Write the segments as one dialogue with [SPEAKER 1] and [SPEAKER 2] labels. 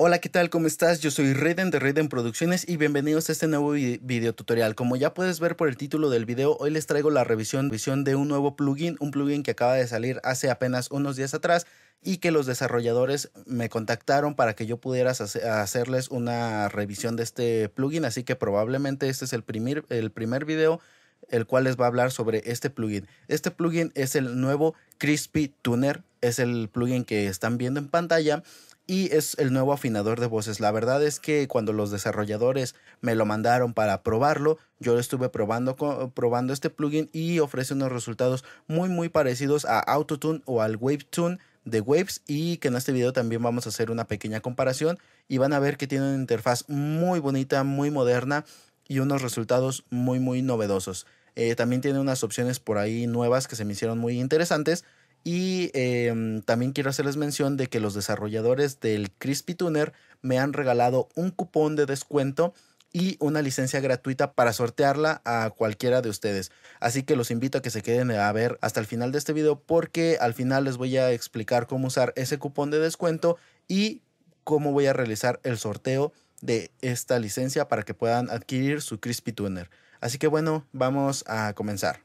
[SPEAKER 1] Hola, ¿qué tal? ¿Cómo estás? Yo soy Reden de Reden Producciones y bienvenidos a este nuevo video tutorial. Como ya puedes ver por el título del video, hoy les traigo la revisión de un nuevo plugin, un plugin que acaba de salir hace apenas unos días atrás y que los desarrolladores me contactaron para que yo pudiera hacerles una revisión de este plugin, así que probablemente este es el primer, el primer video el cual les va a hablar sobre este plugin. Este plugin es el nuevo Crispy Tuner, es el plugin que están viendo en pantalla y es el nuevo afinador de voces. La verdad es que cuando los desarrolladores me lo mandaron para probarlo, yo lo estuve probando, probando este plugin y ofrece unos resultados muy muy parecidos a Autotune o al Wavetune de Waves y que en este video también vamos a hacer una pequeña comparación y van a ver que tiene una interfaz muy bonita, muy moderna y unos resultados muy muy novedosos. Eh, también tiene unas opciones por ahí nuevas que se me hicieron muy interesantes y em, también quiero hacerles mención de que los desarrolladores del Crispy Tuner me han regalado un cupón de descuento y una licencia gratuita para sortearla a cualquiera de ustedes. Así que los invito a que se queden a ver hasta el final de este video porque al final les voy a explicar cómo usar ese cupón de descuento y cómo voy a realizar el sorteo de esta licencia para que puedan adquirir su Crispy Tuner. Así que bueno, vamos a comenzar.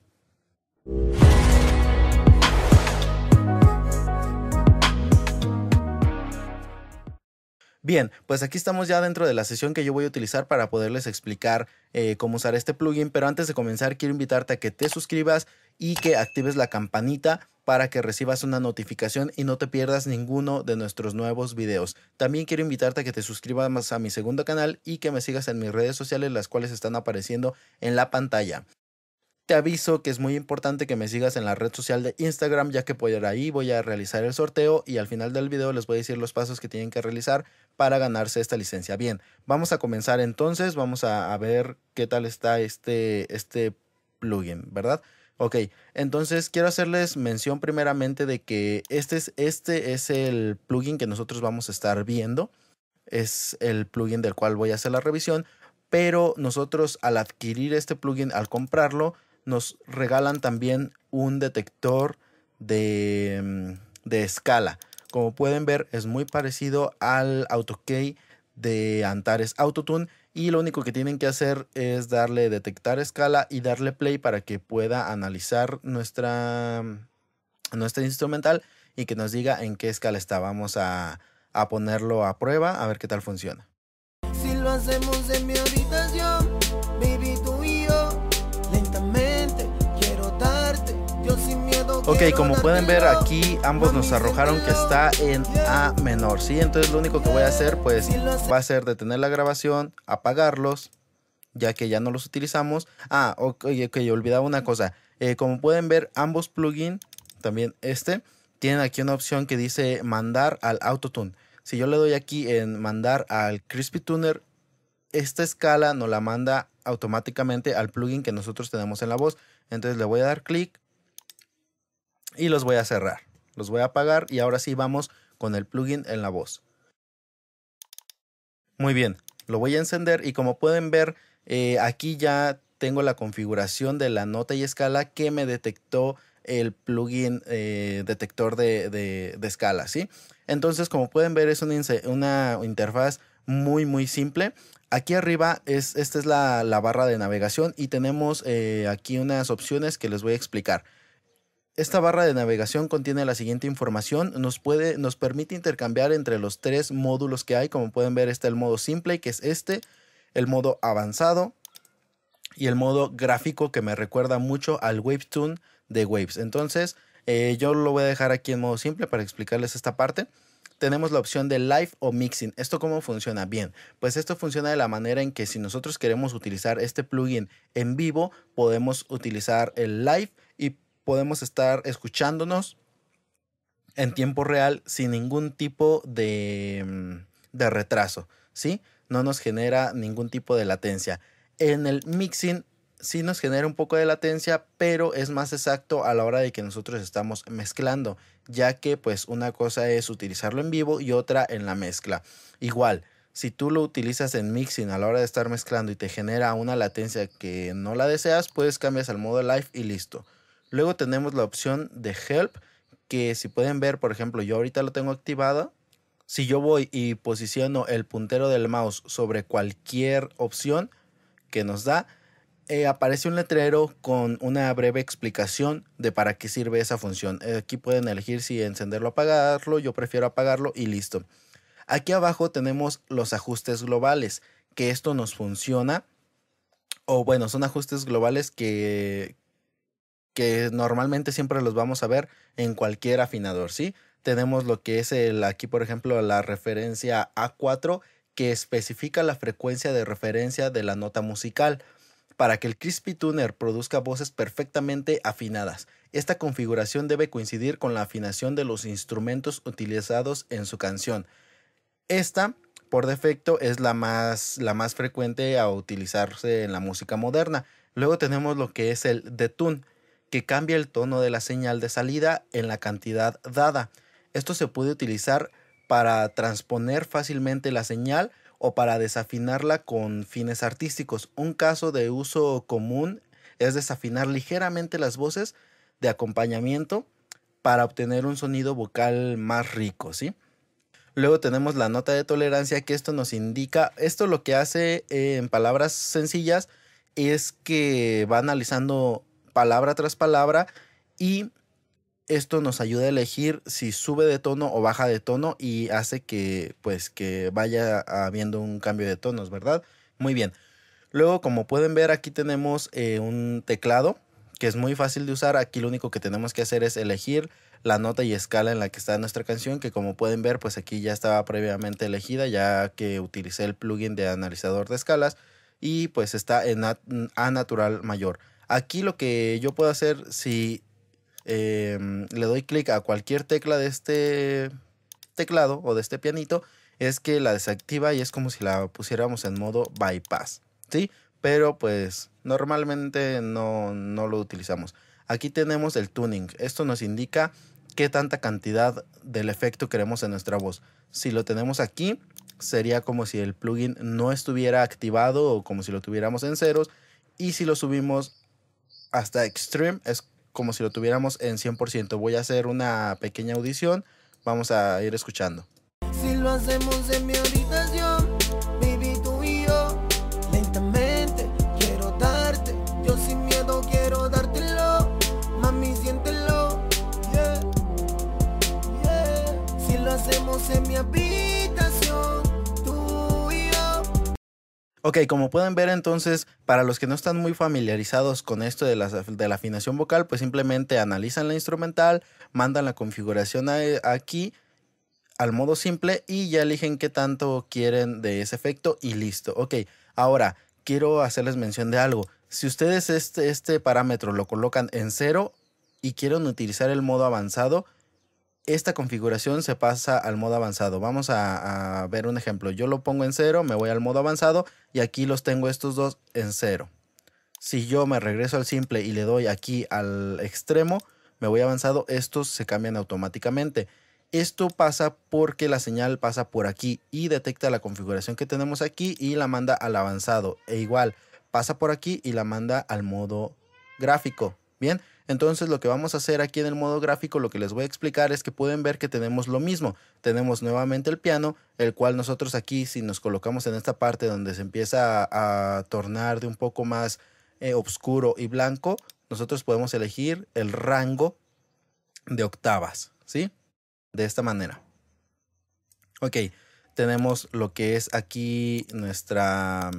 [SPEAKER 1] Bien, pues aquí estamos ya dentro de la sesión que yo voy a utilizar para poderles explicar eh, cómo usar este plugin, pero antes de comenzar quiero invitarte a que te suscribas y que actives la campanita para que recibas una notificación y no te pierdas ninguno de nuestros nuevos videos. También quiero invitarte a que te suscribas a mi segundo canal y que me sigas en mis redes sociales, las cuales están apareciendo en la pantalla. Te aviso que es muy importante que me sigas en la red social de Instagram, ya que por ahí voy a realizar el sorteo y al final del video les voy a decir los pasos que tienen que realizar para ganarse esta licencia. Bien, vamos a comenzar entonces, vamos a, ver qué tal está este, este plugin, ¿verdad? Ok, entonces quiero hacerles mención primeramente de que este es, este es el plugin que nosotros vamos a estar viendo. Es el plugin del cual voy a hacer la revisión. Pero nosotros al adquirir este plugin, al comprarlo, nos regalan también un detector de, mm, de escala. Como pueden ver, es muy parecido al AutoKey de Antares Autotune y lo único que tienen que hacer es darle detectar escala y darle play para que pueda analizar nuestra, nuestra instrumental y que nos diga en qué escala está. Vamos a, ponerlo a prueba a ver qué tal funciona.
[SPEAKER 2] Si lo hacemos en mi
[SPEAKER 1] Ok, como pueden ver aquí ambos nos arrojaron que está en A menor, ¿sí? Entonces lo único que voy a hacer pues va a ser detener la grabación, apagarlos, ya que ya no los utilizamos. Ah, ok, ok, olvidaba una cosa. Eh, como pueden ver ambos plugins, también este, tienen aquí una opción que dice mandar al autotune. Si yo le doy aquí en mandar al Crispy Tuner, esta escala nos la manda automáticamente al plugin que nosotros tenemos en la voz. Entonces le voy a dar clic y los voy a cerrar. Los voy a apagar y ahora sí vamos con el plugin en la voz. Muy bien, lo voy a encender y como pueden ver eh, aquí ya tengo la configuración de la nota y escala que me detectó el plugin eh, detector de, escala, ¿sí? Entonces, como pueden ver, es una, interfaz muy, muy simple. Aquí arriba, es, esta es la, barra de navegación y tenemos eh, aquí unas opciones que les voy a explicar. Esta barra de navegación contiene la siguiente información. Nos, permite intercambiar entre los tres módulos que hay. Como pueden ver, está el modo simple, que es este, el modo avanzado y el modo gráfico que me recuerda mucho al Tune de Waves. Entonces, eh, yo lo voy a dejar aquí en modo simple para explicarles esta parte tenemos la opción de live o mixing. ¿Esto cómo funciona? Bien, pues esto funciona de la manera en que si nosotros queremos utilizar este plugin en vivo, podemos utilizar el live podemos estar escuchándonos en tiempo real sin ningún tipo mm, de, retraso, ¿sí? No nos genera ningún tipo de latencia. En el mixing sí nos genera un poco de latencia, pero es más exacto a la hora de que nosotros estamos mezclando, ya que pues una cosa es utilizarlo en vivo y otra en la mezcla. Igual, si tú lo utilizas en mixing a la hora de estar mezclando y te genera una latencia que no la deseas, puedes cambias al modo live y listo. Luego tenemos la opción de Help, que si pueden ver, por ejemplo, yo ahorita lo tengo activado. Si yo voy y posiciono el puntero del mouse sobre cualquier opción que nos da, eh, aparece un letrero con una breve explicación de para qué sirve esa función. Eh, aquí pueden elegir si encenderlo o apagarlo, yo prefiero apagarlo y listo. Aquí abajo tenemos los ajustes globales, que esto nos funciona, o bueno, son ajustes globales que, que normalmente siempre los vamos a ver en cualquier afinador, ¿sí? Tenemos lo que es el, aquí por ejemplo, la referencia A4 que especifica la frecuencia de referencia de la nota musical para que el Crispy Tuner produzca voces perfectamente afinadas. Esta configuración debe coincidir con la afinación de los instrumentos utilizados en su canción. Esta, por defecto, es la más, la más frecuente a utilizarse en la música moderna. Luego tenemos lo que es el detune, que cambia el tono de la señal de salida en la cantidad dada. Esto se puede utilizar para transponer fácilmente la señal o para desafinarla con fines artísticos. Un caso de uso común es desafinar ligeramente las voces de acompañamiento para obtener un sonido vocal más rico, ¿sí? Luego tenemos la nota de tolerancia que esto nos indica, esto lo que hace eh, en palabras sencillas es que va analizando palabra tras palabra y esto nos ayuda a elegir si sube de tono o baja de tono y hace que pues que vaya habiendo un cambio de tonos, ¿verdad? Muy bien. Luego, como pueden ver, aquí tenemos eh, un teclado que es muy fácil de usar. Aquí lo único que tenemos que hacer es elegir la nota y escala en la que está nuestra canción, que como pueden ver, pues aquí ya estaba previamente elegida, ya que utilicé el plugin de analizador de escalas y pues está en A natural mayor. Aquí lo que yo puedo hacer si em, le doy clic a cualquier tecla de este teclado o de este pianito es que la desactiva y es como si la pusiéramos en modo bypass, ¿sí? Pero pues normalmente no, no lo utilizamos. Aquí tenemos el tuning. Esto nos indica qué tanta cantidad del efecto queremos en nuestra voz. Si lo tenemos aquí, sería como si el plugin no estuviera activado o como si lo tuviéramos en ceros. Y si lo subimos hasta Extreme es como si lo tuviéramos en 100%. Voy a hacer una pequeña audición, vamos a ir escuchando.
[SPEAKER 2] Si lo hacemos en mi habitación, baby tu y yo, lentamente quiero darte, yo sin miedo quiero dártelo, mami siéntelo, yeah, yeah. Si lo hacemos en mi habitación,
[SPEAKER 1] Ok, como pueden ver entonces, para los que no están muy familiarizados con esto de la, afinación vocal, pues simplemente analizan la instrumental, mandan la configuración eh, aquí al modo simple y ya eligen qué tanto quieren de ese efecto y listo. Ok, ahora quiero hacerles mención de algo. Si ustedes este, este parámetro lo colocan en cero y quieren utilizar el modo avanzado, esta configuración se pasa al modo avanzado. Vamos a, ver un ejemplo. Yo lo pongo en cero, me voy al modo avanzado y aquí los tengo estos dos en cero. Si yo me regreso al simple y le doy aquí al extremo, me voy avanzado, estos se cambian automáticamente. Esto pasa porque la señal pasa por aquí y detecta la configuración que tenemos aquí y la manda al avanzado. E igual, pasa por aquí y la manda al modo gráfico. Bien, entonces lo que vamos a hacer aquí en el modo gráfico, lo que les voy a explicar es que pueden ver que tenemos lo mismo. Tenemos nuevamente el piano, el cual nosotros aquí, si nos colocamos en esta parte donde se empieza a, tornar de un poco más Obscuro eh, oscuro y blanco, nosotros podemos elegir el rango de octavas, ¿sí? De esta manera. Ok, tenemos lo que es aquí nuestra,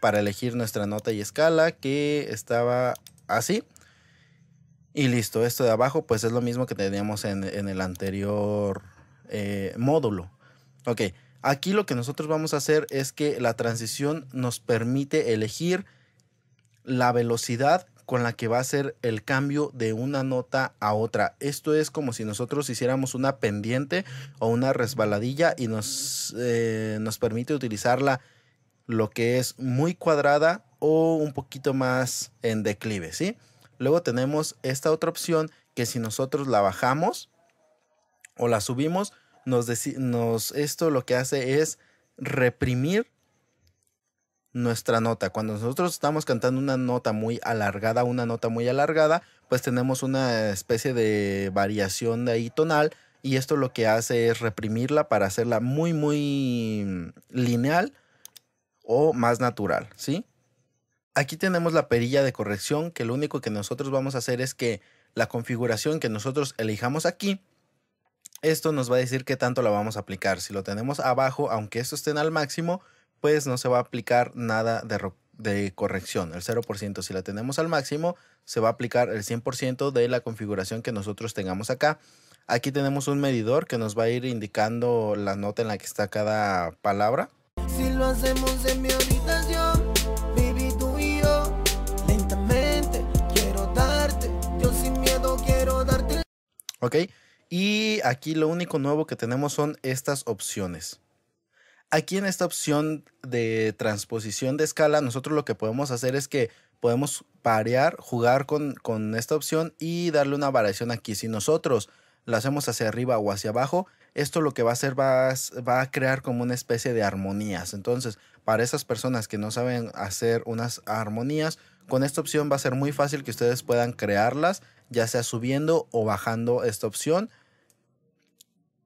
[SPEAKER 1] para elegir nuestra nota y escala, que estaba así. Y listo, esto de abajo pues es lo mismo que teníamos en, el anterior eh, módulo. Ok, aquí lo que nosotros vamos a hacer es que la transición nos permite elegir la velocidad con la que va a ser el cambio de una nota a otra. Esto es como si nosotros hiciéramos una pendiente o una resbaladilla y nos, eh, nos permite utilizarla lo que es muy cuadrada o un poquito más en declive, ¿sí? Luego tenemos esta otra opción que si nosotros la bajamos o la subimos, nos, esto lo que hace es reprimir nuestra nota. Cuando nosotros estamos cantando una nota muy alargada, una nota muy alargada, pues tenemos una especie de variación de ahí tonal y esto lo que hace es reprimirla para hacerla muy muy mm, lineal o más natural, ¿sí? aquí tenemos la perilla de corrección que lo único que nosotros vamos a hacer es que la configuración que nosotros elijamos aquí, esto nos va a decir qué tanto la vamos a aplicar. Si lo tenemos abajo, aunque esto estén al máximo, pues no se va a aplicar nada de, de corrección, el 0%. Si la tenemos al máximo, se va a aplicar el 100% de la configuración que nosotros tengamos acá. Aquí tenemos un medidor que nos va a ir indicando la nota en la que está cada palabra.
[SPEAKER 2] Si lo hacemos mi
[SPEAKER 1] ¿Ok? Y aquí lo único nuevo que tenemos son estas opciones. Aquí en esta opción de transposición de escala, nosotros lo que podemos hacer es que podemos parear, jugar con, esta opción y darle una variación aquí. Si nosotros la hacemos hacia arriba o hacia abajo, esto lo que va a hacer va a, va a, crear como una especie de armonías. Entonces, para esas personas que no saben hacer unas armonías, con esta opción va a ser muy fácil que ustedes puedan crearlas, ya sea subiendo o bajando esta opción.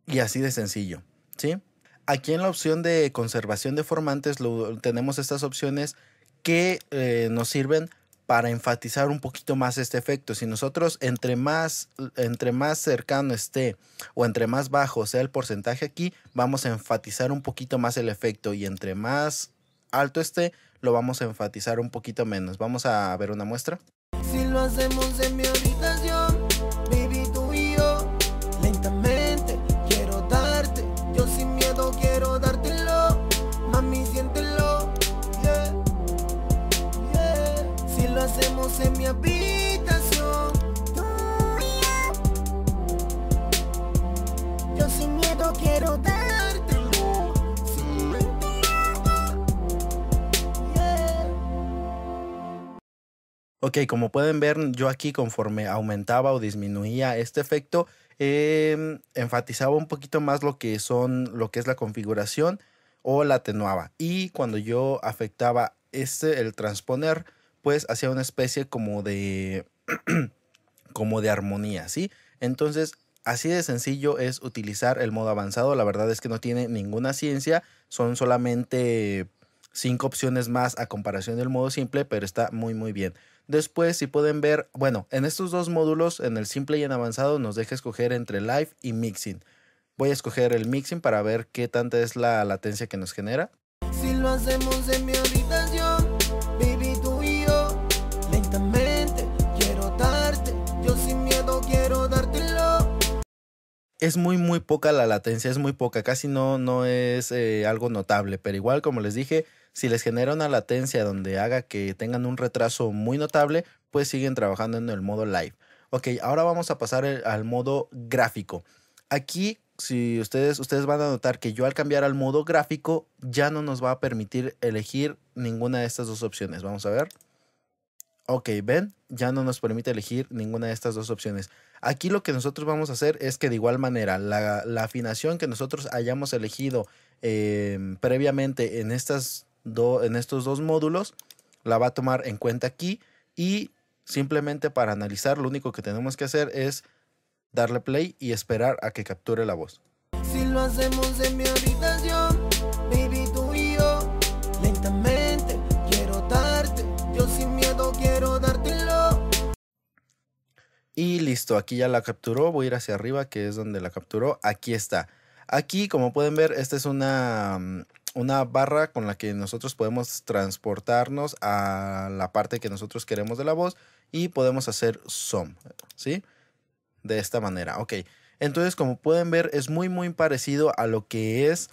[SPEAKER 1] Y así de sencillo, ¿sí? Aquí en la opción de conservación de formantes tenemos estas opciones que eh, nos sirven para enfatizar un poquito más este efecto. Si nosotros entre más, entre más cercano esté o entre más bajo sea el porcentaje aquí, vamos a enfatizar un poquito más el efecto y entre más alto este lo vamos a enfatizar un poquito menos. Vamos a ver una muestra.
[SPEAKER 2] Si lo hacemos en mi habitación, baby tú y lentamente quiero darte, yo sin miedo quiero dártelo, mami siéntelo, Si lo hacemos en mi habitación, tú yo, yo sin miedo quiero darte.
[SPEAKER 1] Ok, como pueden ver, yo aquí conforme aumentaba o disminuía este efecto, em, enfatizaba un poquito más lo que son lo que es la configuración o la atenuaba. Y cuando yo afectaba este, el transponer, pues hacía una especie como de como de armonía, ¿sí? Entonces, así de sencillo es utilizar el modo avanzado. La verdad es que no tiene ninguna ciencia, son solamente cinco opciones más a comparación del modo simple, pero está muy muy bien. Después, si pueden ver, bueno, en estos dos módulos, en el simple y en avanzado, nos deja escoger entre live y mixing. Voy a escoger el mixing para ver qué tanta es la latencia que nos genera.
[SPEAKER 2] lo quiero yo sin miedo quiero
[SPEAKER 1] Es muy muy poca la latencia, es muy poca, casi no, no es eh, algo notable, pero igual como les dije, si les genera una latencia donde haga que tengan un retraso muy notable, pues siguen trabajando en el modo live. Ok, ahora vamos a pasar al modo gráfico. Aquí, si ustedes, ustedes van a notar que yo al cambiar al modo gráfico ya no nos va a permitir elegir ninguna de estas dos opciones. Vamos a ver. Ok, ven, ya no nos permite elegir ninguna de estas dos opciones. Aquí lo que nosotros vamos a hacer es que de igual manera la, afinación que nosotros hayamos elegido eh, previamente en estas en estos dos módulos, la va a tomar en cuenta aquí y simplemente para analizar lo único que tenemos que hacer es darle play y esperar a que capture la voz.
[SPEAKER 2] Si lo hacemos mi lentamente quiero darte, yo sin miedo quiero dártelo.
[SPEAKER 1] Y listo, aquí ya la capturó, voy a ir hacia arriba que es donde la capturó, aquí está. Aquí como pueden ver, esta es una mm, una barra con la que nosotros podemos transportarnos a la parte que nosotros queremos de la voz y podemos hacer som, ¿sí? De esta manera, ok. Entonces, como pueden ver, es muy, muy parecido a lo que es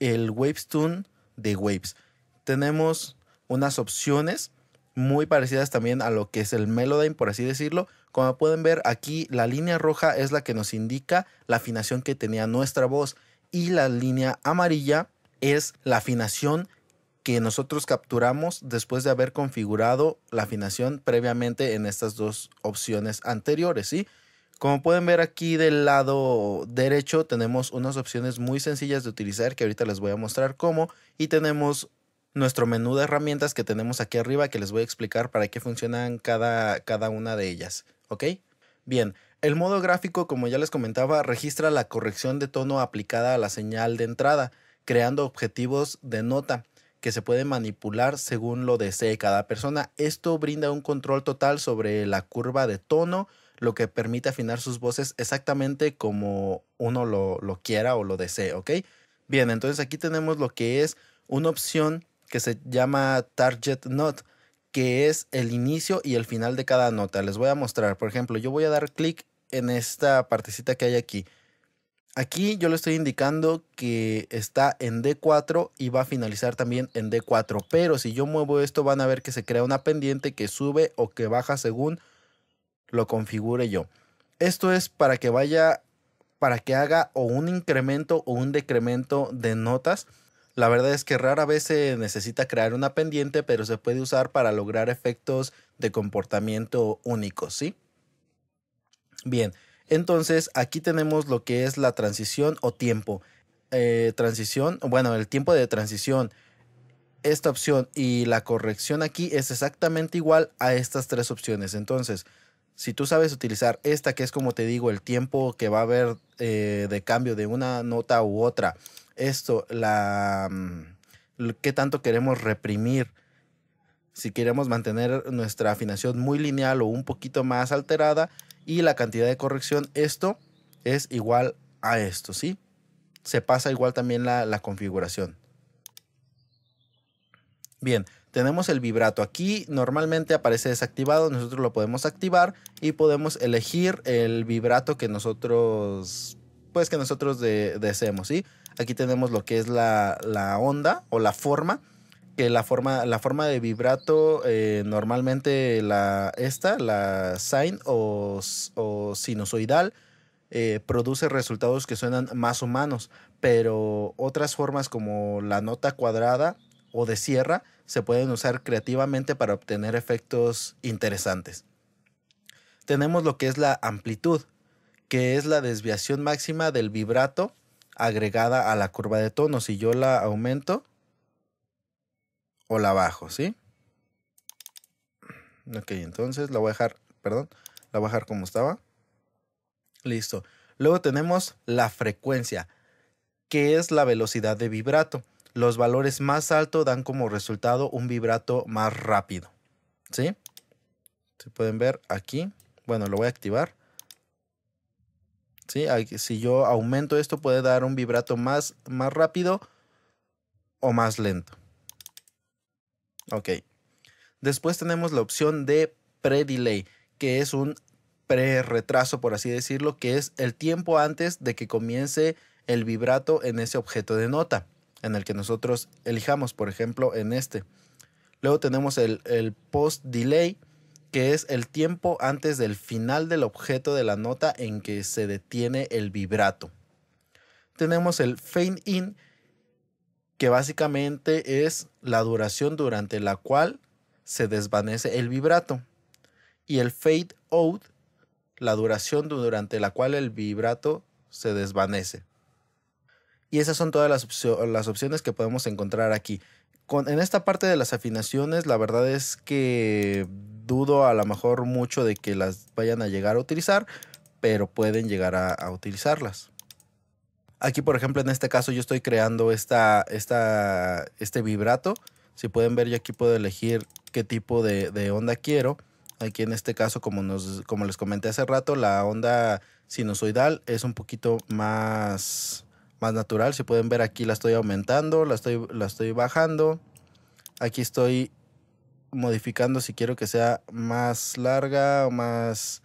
[SPEAKER 1] el Waves Tune de Waves. Tenemos unas opciones muy parecidas también a lo que es el Melodyne, por así decirlo. Como pueden ver, aquí la línea roja es la que nos indica la afinación que tenía nuestra voz y la línea amarilla es la afinación que nosotros capturamos después de haber configurado la afinación previamente en estas dos opciones anteriores, Como pueden ver aquí del lado derecho tenemos unas opciones muy sencillas de utilizar que ahorita les voy a mostrar cómo y tenemos nuestro menú de herramientas que tenemos aquí arriba que les voy a explicar para qué funcionan cada, cada una de ellas, ¿ok? Bien, el modo gráfico como ya les comentaba registra la corrección de tono aplicada a la señal de entrada creando objetivos de nota que se pueden manipular según lo desee cada persona. Esto brinda un control total sobre la curva de tono, lo que permite afinar sus voces exactamente como uno lo, lo quiera o lo desee, Bien, entonces aquí tenemos lo que es una opción que se llama Target Note, que es el inicio y el final de cada nota. Les voy a mostrar, por ejemplo, yo voy a dar clic en esta partecita que hay aquí. Aquí yo le estoy indicando que está en D4 y va a finalizar también en D4. Pero si yo muevo esto van a ver que se crea una pendiente que sube o que baja según lo configure yo. Esto es para que vaya, para que haga o un incremento o un decremento de notas. La verdad es que rara vez se necesita crear una pendiente, pero se puede usar para lograr efectos de comportamiento únicos, ¿sí? Bien, entonces, aquí tenemos lo que es la transición o tiempo. Eh, transición, bueno, el tiempo de transición. Esta opción y la corrección aquí es exactamente igual a estas tres opciones. Entonces, si tú sabes utilizar esta, que es como te digo, el tiempo que va a haber eh, de cambio de una nota u otra, esto, la, mm, qué tanto queremos reprimir si queremos mantener nuestra afinación muy lineal o un poquito más alterada y la cantidad de corrección, esto es igual a esto, ¿sí? Se pasa igual también la, configuración. Bien, tenemos el vibrato. Aquí normalmente aparece desactivado, nosotros lo podemos activar y podemos elegir el vibrato que nosotros, pues que nosotros deseemos, ¿sí? Aquí tenemos lo que es la, la onda o la forma que la forma, la forma de vibrato, eh, normalmente la, esta, la sine o, sinusoidal, eh, produce resultados que suenan más humanos, pero otras formas como la nota cuadrada o de sierra se pueden usar creativamente para obtener efectos interesantes. Tenemos lo que es la amplitud, que es la desviación máxima del vibrato agregada a la curva de tono. Si yo la aumento, la bajo, ¿sí? Ok, entonces la voy a dejar, perdón, la voy a dejar como estaba. Listo. Luego tenemos la frecuencia, que es la velocidad de vibrato. Los valores más altos dan como resultado un vibrato más rápido. ¿Sí? Se pueden ver aquí. Bueno, lo voy a activar. ¿Sí? Si yo aumento esto puede dar un vibrato más, más rápido o más lento. Ok. Después tenemos la opción de pre-delay, que es un pre-retraso, por así decirlo, que es el tiempo antes de que comience el vibrato en ese objeto de nota, en el que nosotros elijamos, por ejemplo, en este. Luego tenemos el, el post-delay, que es el tiempo antes del final del objeto de la nota en que se detiene el vibrato. Tenemos el fade-in, que básicamente es la duración durante la cual se desvanece el vibrato. Y el fade out, la duración durante la cual el vibrato se desvanece. Y esas son todas las, opciones que podemos encontrar aquí. en esta parte de las afinaciones, la verdad es que dudo a lo mejor mucho de que las vayan a llegar a utilizar, pero pueden llegar a utilizarlas. Aquí, por ejemplo, en este caso yo estoy creando esta, esta, este vibrato. Si pueden ver, yo aquí puedo elegir qué tipo de, onda quiero. Aquí en este caso, como, nos, como les comenté hace rato, la onda sinusoidal es un poquito más, más natural. Si pueden ver aquí la estoy aumentando, la estoy, la estoy bajando. Aquí estoy modificando si quiero que sea más larga o más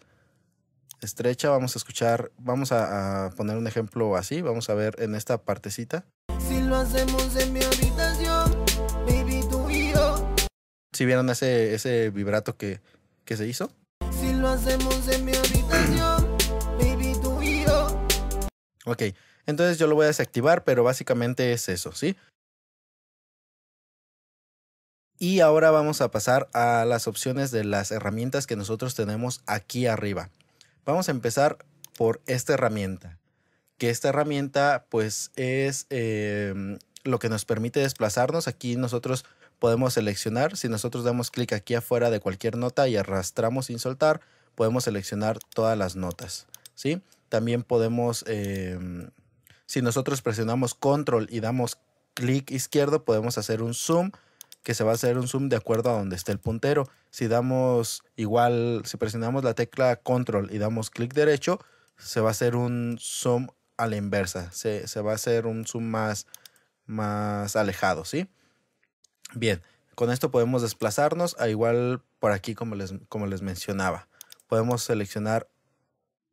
[SPEAKER 1] estrecha, vamos a escuchar, vamos a, poner un ejemplo así, vamos a ver en esta partecita.
[SPEAKER 2] Si lo hacemos en mi habitación, baby, tú
[SPEAKER 1] vieron ese, vibrato que, que se hizo? Ok, entonces yo lo voy a desactivar, pero básicamente es eso, ¿sí? Y ahora vamos a pasar a las opciones de las herramientas que nosotros tenemos aquí arriba. Vamos a empezar por esta herramienta, que esta herramienta pues es em, lo que nos permite desplazarnos. Aquí nosotros podemos seleccionar, si nosotros damos clic aquí afuera de cualquier nota y arrastramos sin soltar, podemos seleccionar todas las notas. ¿sí? También podemos, em, si nosotros presionamos control y damos clic izquierdo, podemos hacer un zoom que se va a hacer un zoom de acuerdo a donde esté el puntero. Si damos igual, si presionamos la tecla control y damos clic derecho, se va a hacer un zoom a la inversa. Se, se va a hacer un zoom más, más alejado, ¿sí? Bien, con esto podemos desplazarnos a igual por aquí como les, como les mencionaba. Podemos seleccionar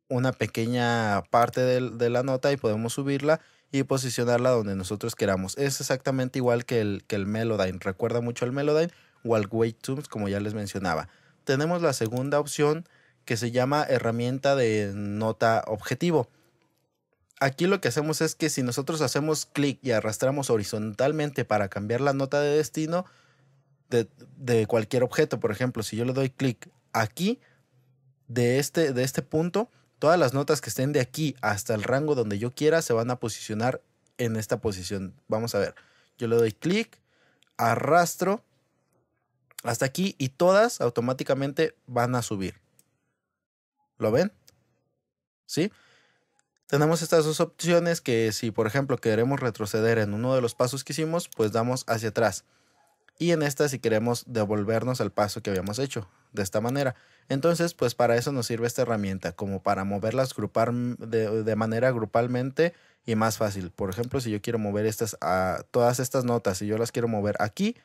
[SPEAKER 1] una pequeña parte de la nota y podemos subirla y posicionarla donde nosotros queramos. Es exactamente igual que el, que el Melodyne. Recuerda mucho al Melodyne o al Weight Toons como ya les mencionaba. Tenemos la segunda opción que se llama herramienta de nota objetivo. Aquí lo que hacemos es que si nosotros hacemos clic y arrastramos horizontalmente para cambiar la nota de destino de, de cualquier objeto, por ejemplo, si yo le doy clic aquí de este, de este punto, Todas las notas que estén de aquí hasta el rango donde yo quiera se van a posicionar en esta posición. Vamos a ver. Yo le doy clic, arrastro hasta aquí y todas automáticamente van a subir. ¿Lo ven? ¿Sí? Tenemos estas dos opciones que si por ejemplo queremos retroceder en uno de los pasos que hicimos, pues damos hacia atrás y en esta si queremos devolvernos al paso que habíamos hecho, de esta manera. Entonces, pues para eso nos sirve esta herramienta, como para moverlas de, manera grupalmente y más fácil. Por ejemplo, si yo quiero mover estas, a, todas estas notas, si yo las quiero mover aquí,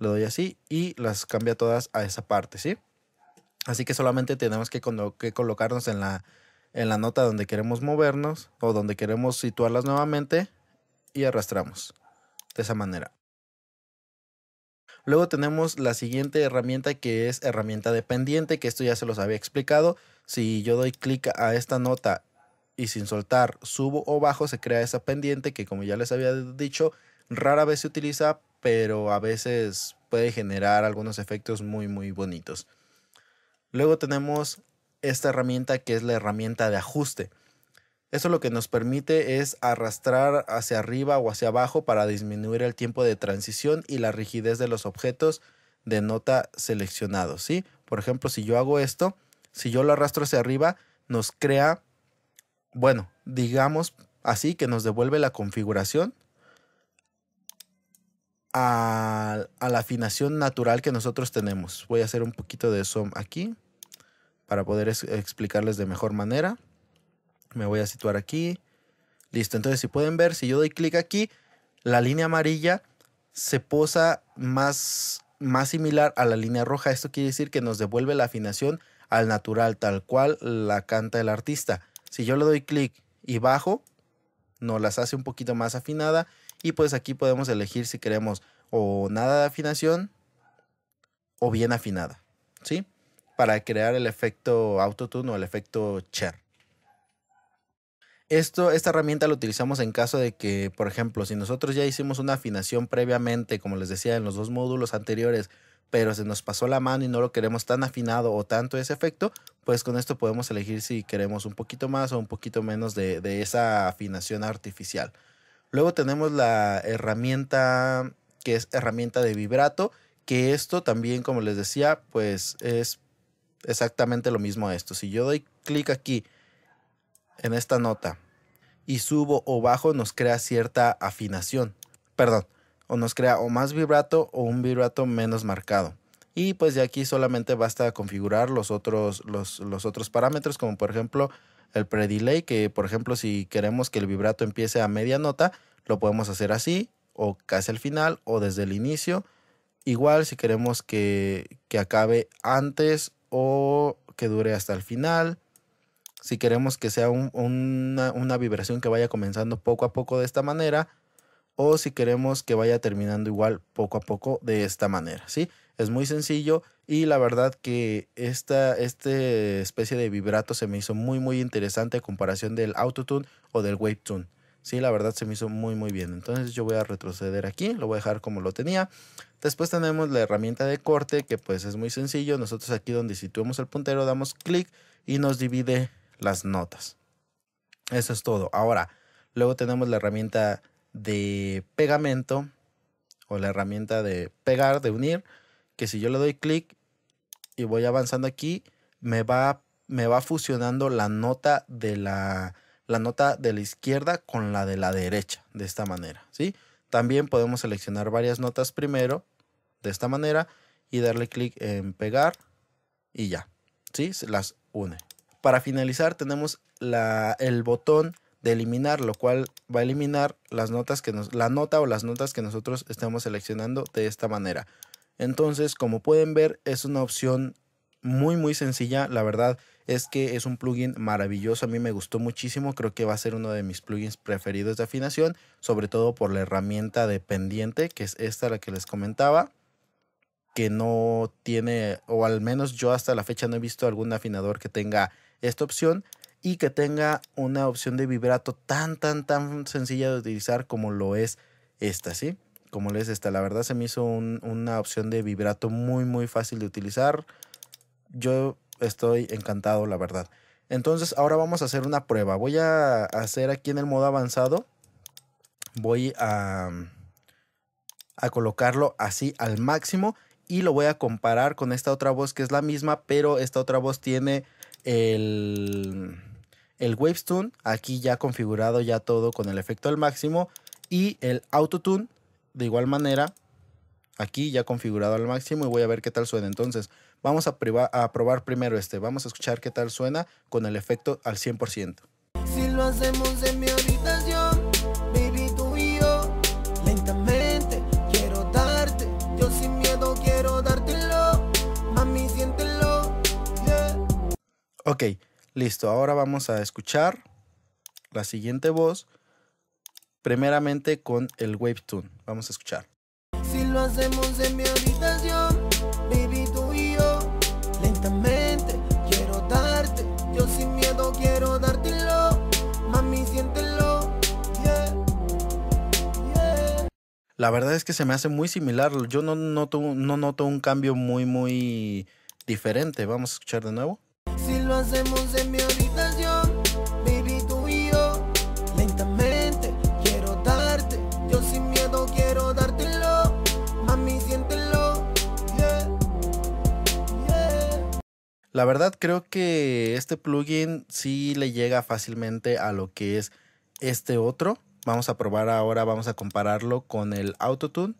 [SPEAKER 1] le doy así y las cambia todas a esa parte, ¿sí? Así que solamente tenemos que, que colocarnos en la, en la nota donde queremos movernos o donde queremos situarlas nuevamente y arrastramos de esa manera. Luego tenemos la siguiente herramienta que es herramienta dependiente, que esto ya se los había explicado. Si yo doy clic a esta nota y sin soltar subo o bajo, se crea esa pendiente que como ya les había dicho, rara vez se utiliza, pero a veces puede generar algunos efectos muy muy bonitos. Luego tenemos esta herramienta que es la herramienta de ajuste. Eso lo que nos permite es arrastrar hacia arriba o hacia abajo para disminuir el tiempo de transición y la rigidez de los objetos de nota seleccionados, ¿sí? Por ejemplo, si yo hago esto, si yo lo arrastro hacia arriba, nos crea, bueno, digamos así, que nos devuelve la configuración a, a la afinación natural que nosotros tenemos. Voy a hacer un poquito de zoom aquí para poder explicarles de mejor manera me voy a situar aquí. Listo, entonces si pueden ver, si yo doy clic aquí, la línea amarilla se posa más, más similar a la línea roja. Esto quiere decir que nos devuelve la afinación al natural, tal cual la canta el artista. Si yo le doy clic y bajo, nos las hace un poquito más afinada. Y pues aquí podemos elegir si queremos o nada de afinación o bien afinada. ¿Sí? Para crear el efecto autotune o el efecto chair. Esto, esta herramienta la utilizamos en caso de que, por ejemplo, si nosotros ya hicimos una afinación previamente, como les decía en los dos módulos anteriores, pero se nos pasó la mano y no lo queremos tan afinado o tanto ese efecto, pues con esto podemos elegir si queremos un poquito más o un poquito menos de, de esa afinación artificial. Luego tenemos la herramienta que es herramienta de vibrato, que esto también, como les decía, pues es exactamente lo mismo a esto. Si yo doy clic aquí en esta nota y subo o bajo nos crea cierta afinación, perdón, o nos crea o más vibrato o un vibrato menos marcado. Y pues de aquí solamente basta configurar los otros, los, otros parámetros, como por ejemplo el predelay, que por ejemplo si queremos que el vibrato empiece a media nota, lo podemos hacer así, o casi al final, o desde el inicio. Igual si queremos que, que acabe antes o que dure hasta el final si queremos que sea una, vibración que vaya comenzando poco a poco de esta manera o si queremos que vaya terminando igual poco a poco de esta manera, ¿sí? Es muy sencillo y la verdad que esta, este especie de vibrato se me hizo muy muy interesante a comparación del autotune o del wave tune. Sí, la verdad se me hizo muy muy bien. Entonces yo voy a retroceder aquí, lo voy a dejar como lo tenía. Después tenemos la herramienta de corte que pues es muy sencillo. Nosotros aquí donde situamos el puntero damos clic y nos divide las notas. Eso es todo. Ahora, luego tenemos la herramienta de pegamento o la herramienta de pegar, de unir, que si yo le doy clic y voy avanzando aquí, me va, me va fusionando la nota de la, nota de la izquierda con la de la derecha, de esta manera, ¿sí? También podemos seleccionar varias notas primero, de esta manera, y darle clic en pegar y ya, ¿sí? Se las une. Para finalizar tenemos la, el botón de eliminar, lo cual va a eliminar las notas que nos, la nota o las notas que nosotros estamos seleccionando de esta manera. Entonces, como pueden ver, es una opción muy muy sencilla, la verdad es que es un plugin maravilloso, a mí me gustó muchísimo, creo que va a ser uno de mis plugins preferidos de afinación, sobre todo por la herramienta de pendiente, que es esta la que les comentaba, que no tiene, o al menos yo hasta la fecha no he visto algún afinador que tenga esta opción y que tenga una opción de vibrato tan, tan, tan sencilla de utilizar como lo es esta, ¿sí? Como lo es esta. La verdad se me hizo una opción de vibrato muy, muy fácil de utilizar. Yo estoy encantado, la verdad. Entonces, ahora vamos a hacer una prueba. Voy a hacer aquí en el modo avanzado. Voy a, a colocarlo así al máximo y lo voy a comparar con esta otra voz que es la misma, pero esta otra voz tiene el, el Tune aquí ya configurado ya todo con el efecto al máximo, y el Autotune, de igual manera, aquí ya configurado al máximo y voy a ver qué tal suena. Entonces, vamos a, a probar primero este, vamos a escuchar qué tal suena con el efecto al 100%.
[SPEAKER 2] Si lo hacemos de mi
[SPEAKER 1] Ok, listo. Ahora vamos a escuchar la siguiente voz. Primeramente con el Wave Tune. Vamos a escuchar.
[SPEAKER 2] Si lo hacemos en mi lentamente quiero darte. Yo sin miedo quiero Mami, siéntelo.
[SPEAKER 1] La verdad es que se me hace muy similar. Yo no no noto un cambio muy, muy diferente. Vamos a escuchar de nuevo.
[SPEAKER 2] Si lo hacemos en mi habitación, baby tú y yo, lentamente quiero darte, yo sin miedo quiero dártelo, mami siéntelo. Yeah.
[SPEAKER 1] La verdad creo que este plugin sí le llega fácilmente a lo que es este otro. Vamos a probar ahora, vamos a compararlo con el Autotune.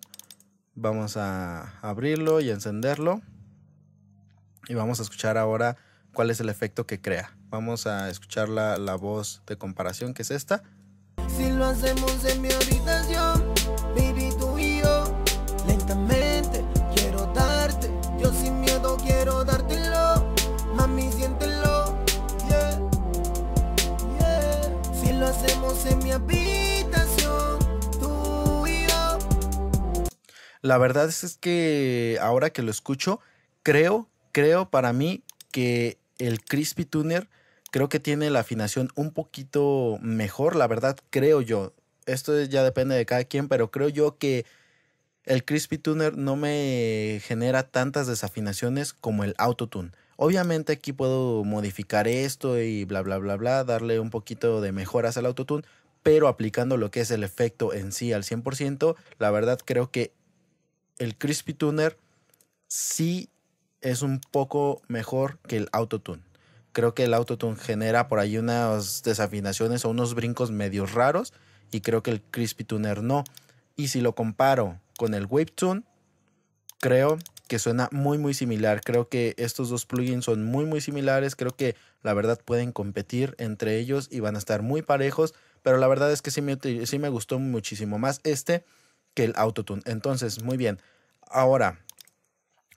[SPEAKER 1] Vamos a abrirlo y encenderlo. Y vamos a escuchar ahora cuál es el efecto que crea. Vamos a escuchar la, la voz de comparación que es esta.
[SPEAKER 2] Si lo hacemos en mi habitación, baby tú y yo, lentamente quiero darte, yo sin miedo quiero dártelo, mami siéntelo, yeah, yeah. Si lo hacemos en mi habitación, tú y yo.
[SPEAKER 1] La verdad es, es que ahora que lo escucho, creo, creo para mí que el Crispy Tuner creo que tiene la afinación un poquito mejor, la verdad creo yo. Esto ya depende de cada quien, pero creo yo que el Crispy Tuner no me genera tantas desafinaciones como el Autotune. Obviamente aquí puedo modificar esto y bla bla bla bla, darle un poquito de mejoras al Autotune, pero aplicando lo que es el efecto en sí al 100%, la verdad creo que el Crispy Tuner sí es un poco mejor que el autotune. Creo que el autotune genera por ahí unas desafinaciones o unos brincos medio raros y creo que el Crispy Tuner no. Y si lo comparo con el Wave-Tune. creo que suena muy muy similar. Creo que estos dos plugins son muy muy similares. Creo que la verdad pueden competir entre ellos y van a estar muy parejos. Pero la verdad es que sí me, sí me gustó muchísimo más este que el Autotune. Entonces, muy bien. Ahora,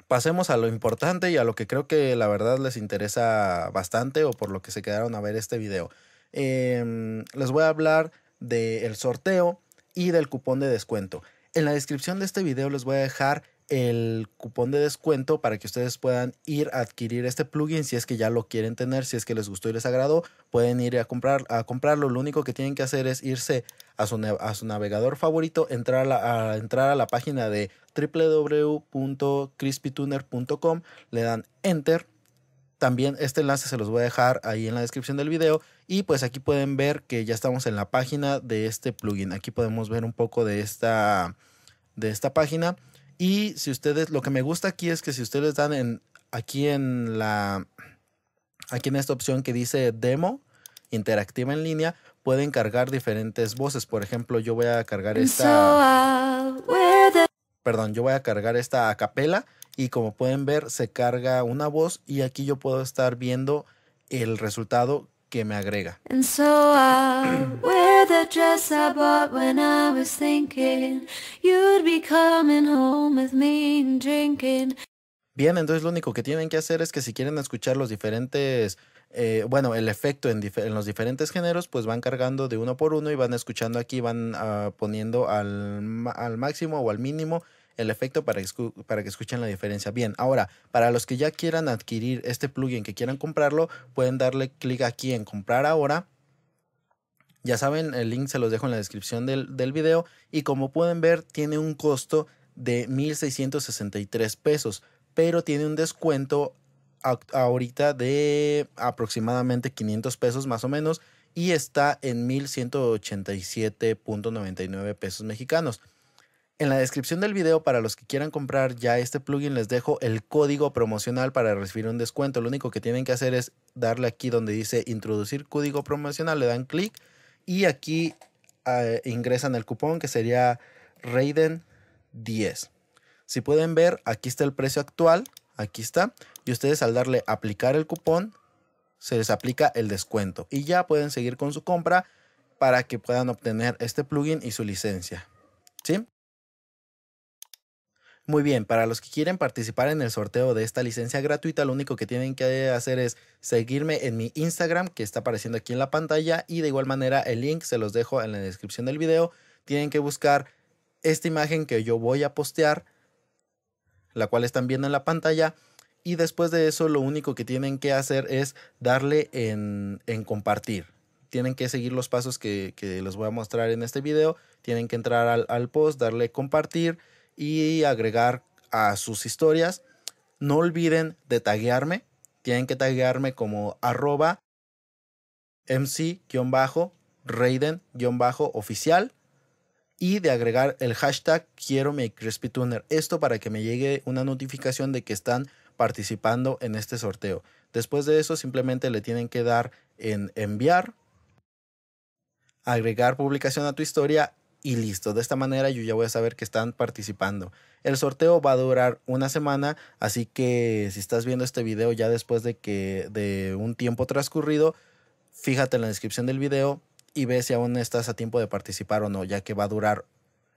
[SPEAKER 1] pasemos a lo importante y a lo que creo que la verdad les interesa bastante o por lo que se quedaron a ver este video. Em, les voy a hablar del sorteo y del cupón de descuento. En la descripción de este video les voy a dejar el cupón de descuento para que ustedes puedan ir a adquirir este plugin si es que ya lo quieren tener, si es que les gustó y les agradó, pueden ir a, comprar, a comprarlo. Lo único que tienen que hacer es irse a su, a su navegador favorito, entrar a, la, entrar a la página de www.crispytuner.com, le dan enter. También este enlace se los voy a dejar ahí en la descripción del video. Y pues aquí pueden ver que ya estamos en la página de este plugin. Aquí podemos ver un poco de esta, de esta página y si ustedes, lo que me gusta aquí es que si ustedes dan en, aquí en la, aquí en esta opción que dice demo, interactiva en línea, pueden cargar diferentes voces. Por ejemplo, yo voy a cargar esta. Perdón, yo voy a cargar esta a capela y como pueden ver se carga una voz y aquí yo puedo estar viendo el resultado que me agrega. Bien, entonces lo único que tienen que hacer es que si quieren escuchar los diferentes, eh, bueno, el efecto en, los diferentes géneros, pues van cargando de uno por uno y van escuchando aquí, van ah, poniendo al, al máximo o al mínimo el efecto para que, escuchen la diferencia. Bien, ahora, para los que ya quieran adquirir este plugin, que quieran comprarlo, pueden darle clic aquí en comprar ahora. Ya saben, el link se los dejo en la descripción del, del video y como pueden ver tiene un costo de 1.663 pesos, pero tiene un descuento ahorita de aproximadamente 500 pesos más o menos y está en 1.187.99 pesos mexicanos. En la descripción del video, para los que quieran comprar ya este plugin, les dejo el código promocional para recibir un descuento. Lo único que tienen que hacer es darle aquí donde dice introducir código promocional, le dan clic y aquí ah, ingresan el cupón que sería Raiden 10. Si pueden ver, aquí está el precio actual, aquí está, y ustedes al darle aplicar el cupón, se les aplica el descuento y ya pueden seguir con su compra para que puedan obtener este plugin y su licencia. ¿Sí? Muy bien, para los que quieren participar en el sorteo de esta licencia gratuita, lo único que tienen que hacer es seguirme en mi Instagram que está apareciendo aquí en la pantalla y de igual manera el link se los dejo en la descripción del video. Tienen que buscar esta imagen que yo voy a postear, la cual están viendo en la pantalla. Y después de eso lo único que tienen que hacer es darle en, compartir. Tienen que seguir los pasos que, que, les voy a mostrar en este video. Tienen que entrar al, al post, darle compartir y agregar a sus historias. No olviden de taguearme. Tienen que taguearme como arroba mc-raiden-oficial y de agregar el hashtag quiero Esto para que me llegue una notificación de que están participando en este sorteo. Después de eso simplemente le tienen que dar en enviar, agregar publicación a tu historia y listo. De esta manera yo ya voy a saber que están participando. El sorteo va a durar una semana, así que si estás viendo este video ya después de que de un tiempo transcurrido, fíjate en la descripción del video y ve si aún estás a tiempo de participar o no, ya que va a durar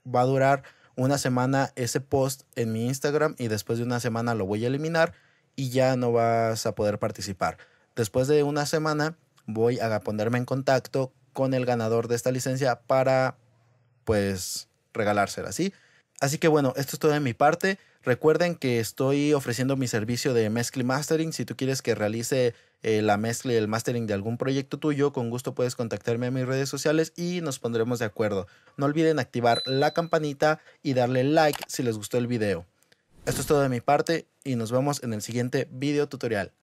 [SPEAKER 1] va a durar una semana ese post en mi Instagram y después de una semana lo voy a eliminar y ya no vas a poder participar. Después de una semana voy a ponerme en contacto con el ganador de esta licencia para pues regalársela, así. Así que bueno, esto es todo de mi parte. Recuerden que estoy ofreciendo mi servicio de mezcla y mastering. Si tú quieres que realice eh, la mezcla y el mastering de algún proyecto tuyo, con gusto puedes contactarme en mis redes sociales y nos pondremos de acuerdo. No olviden activar la campanita y darle like si les gustó el video. Esto es todo de mi parte y nos vemos en el siguiente video tutorial.